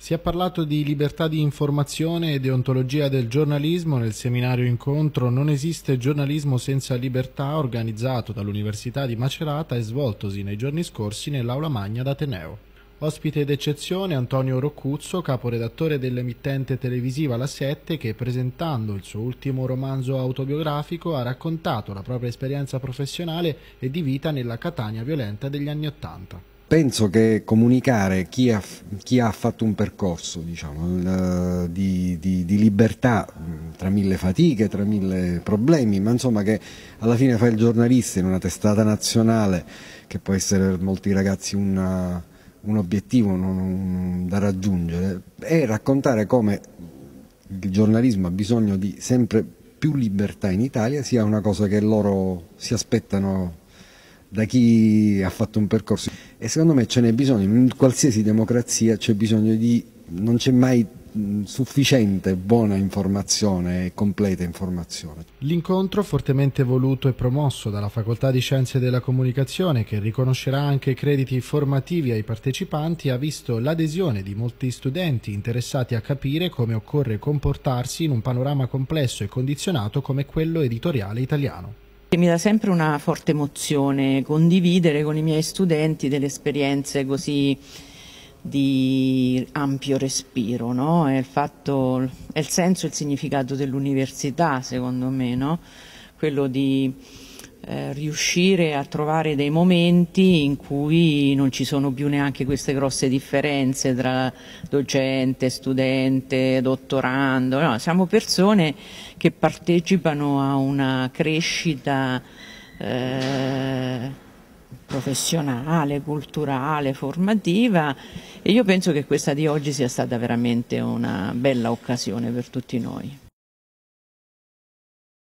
Si è parlato di libertà di informazione e deontologia del giornalismo nel seminario incontro Non esiste giornalismo senza libertà organizzato dall'Università di Macerata e svoltosi nei giorni scorsi nell'aula magna d'Ateneo. Ospite d'eccezione Antonio Roccuzzo, caporedattore dell'emittente televisiva La Sette che presentando il suo ultimo romanzo autobiografico ha raccontato la propria esperienza professionale e di vita nella Catania violenta degli anni Ottanta penso che comunicare chi ha, chi ha fatto un percorso diciamo, eh, di, di, di, libertà mm, tra mille fatiche, tra mille problemi, ma insomma che alla fine fa il giornalista in una testata nazionale che può essere per molti ragazzi una, un obiettivo un, un, da raggiungere e raccontare come il giornalismo ha bisogno di sempre più libertà in Italia sia una cosa che loro si aspettano da chi ha fatto un percorso e secondo me ce n'è bisogno, in qualsiasi democrazia c'è bisogno di, non c'è mai sufficiente buona informazione e completa informazione. L'incontro, fortemente voluto e promosso dalla Facoltà di Scienze della Comunicazione, che riconoscerà anche crediti formativi ai partecipanti, ha visto l'adesione di molti studenti interessati a capire come occorre comportarsi in un panorama complesso e condizionato come quello editoriale italiano. Mi dà sempre una forte emozione condividere con i miei studenti delle esperienze così di ampio respiro, no? è, il fatto, è il senso e il significato dell'università secondo me, no? quello di eh, riuscire a trovare dei momenti in cui non ci sono più neanche queste grosse differenze tra docente, studente, dottorando, no, siamo persone che partecipano a una crescita eh, professionale, culturale, formativa e io penso che questa di oggi sia stata veramente una bella occasione per tutti noi.